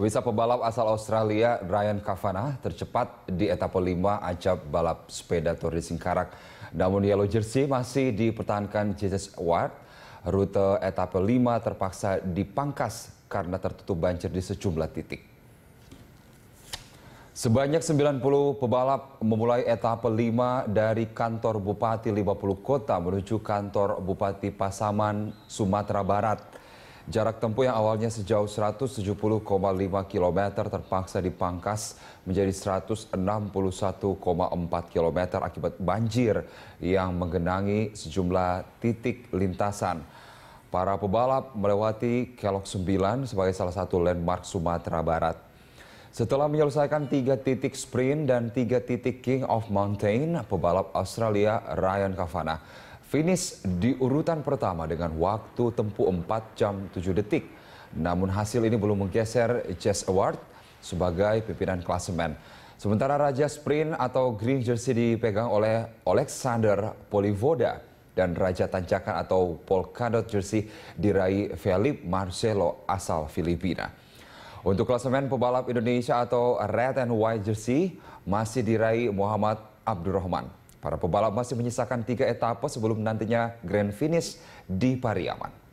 Wisata pebalap asal Australia Ryan Kavanagh tercepat di etapa 5 acap balap sepeda Tour de Singkarak. Namun Yellow Jersey masih dipertahankan Jesus Ward. Rute etapa 5 terpaksa dipangkas karena tertutup banjir di sejumlah titik. Sebanyak 90 pebalap memulai etapa 5 dari kantor Bupati 50 Kota menuju kantor Bupati Pasaman, Sumatera Barat. Jarak tempuh yang awalnya sejauh 170,5 km terpaksa dipangkas menjadi 161,4 km akibat banjir yang menggenangi sejumlah titik lintasan. Para pebalap melewati Kelok 9 sebagai salah satu landmark Sumatera Barat. Setelah menyelesaikan tiga titik sprint dan tiga titik King of Mountain, pebalap Australia Ryan Kavanagh finish di urutan pertama dengan waktu tempuh 4 jam 7 detik. Namun hasil ini belum menggeser Chess Award sebagai pimpinan klasemen. Sementara Raja Sprint atau Green Jersey dipegang oleh Alexander Polivoda dan Raja Tanjakan atau Polkadot Jersey diraih Felipe Marcelo asal Filipina. Untuk klasemen pebalap Indonesia atau Red and White Jersey masih diraih Muhammad Abdurrahman. Para pebalap masih menyisakan tiga etapa sebelum nantinya grand finish di Pariaman.